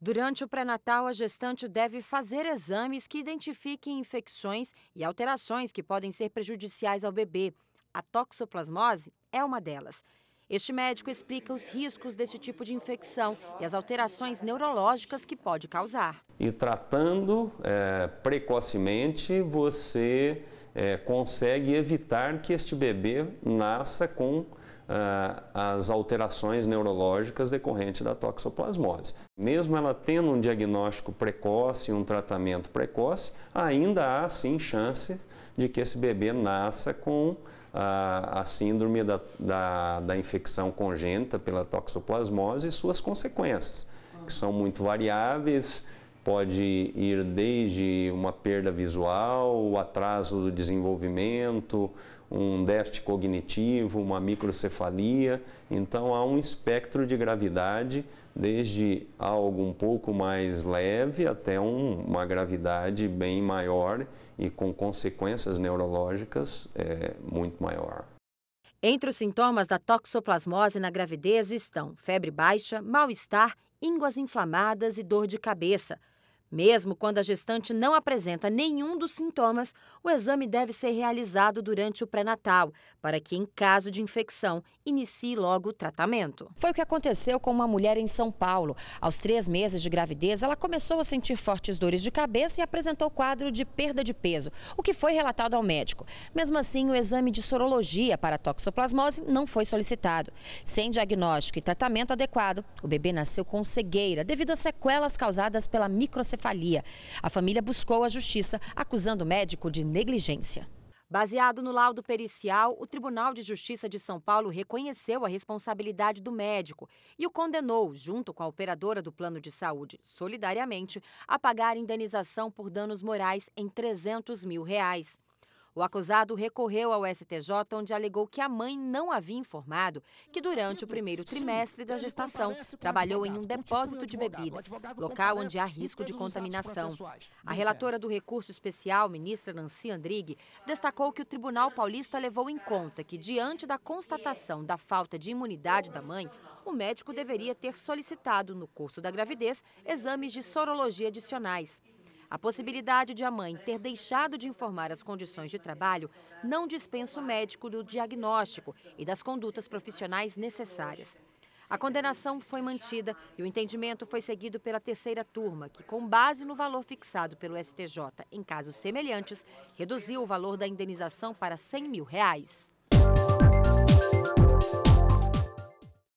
Durante o pré-natal, a gestante deve fazer exames que identifiquem infecções e alterações que podem ser prejudiciais ao bebê. A toxoplasmose é uma delas. Este médico explica os riscos desse tipo de infecção e as alterações neurológicas que pode causar. E tratando é, precocemente, você é, consegue evitar que este bebê nasça com ah, as alterações neurológicas decorrentes da toxoplasmose. Mesmo ela tendo um diagnóstico precoce, um tratamento precoce, ainda há sim chance de que esse bebê nasça com a, ah, a síndrome da, da, da, infecção congênita pela toxoplasmose e suas consequências, que são muito variáveis, pode ir desde uma perda visual, o atraso do desenvolvimento, um déficit cognitivo, uma microcefalia. Então há um espectro de gravidade, desde algo um pouco mais leve até um, uma gravidade bem maior e com consequências neurológicas é, muito maior. Entre os sintomas da toxoplasmose na gravidez estão febre baixa, mal-estar, ínguas inflamadas e dor de cabeça. Mesmo quando a gestante não apresenta nenhum dos sintomas, o exame deve ser realizado durante o pré-natal, para que, em caso de infecção, inicie logo o tratamento. Foi o que aconteceu com uma mulher em São Paulo. Aos três meses de gravidez, ela começou a sentir fortes dores de cabeça e apresentou quadro de perda de peso, o que foi relatado ao médico. Mesmo assim, o exame de sorologia para toxoplasmose não foi solicitado. Sem diagnóstico e tratamento adequado, o bebê nasceu com cegueira devido a sequelas causadas pela microcefalia hematoencefalia. A família buscou a justiça, acusando o médico de negligência. Baseado no laudo pericial, o Tribunal de Justiça de São Paulo reconheceu a responsabilidade do médico e o condenou, junto com a operadora do plano de saúde, solidariamente, a pagar indenização por danos morais em 300 mil reais. O acusado recorreu ao STJ, onde alegou que a mãe não havia informado que, durante o primeiro trimestre da tá gestação, trabalhou em um depósito de bebidas, local onde há risco de contaminação. A relatora do recurso especial, ministra Nancy Andrighi, destacou que o Tribunal Paulista levou em conta que, diante da constatação da falta de imunidade da mãe, o médico deveria ter solicitado, no curso da gravidez, exames de sorologia adicionais. A possibilidade de a mãe ter deixado de informar as condições de trabalho não dispensa o médico do diagnóstico e das condutas profissionais necessárias. A condenação foi mantida e o entendimento foi seguido pela terceira turma, que, com base no valor fixado pelo STJ em casos semelhantes, reduziu o valor da indenização para 100 mil reais.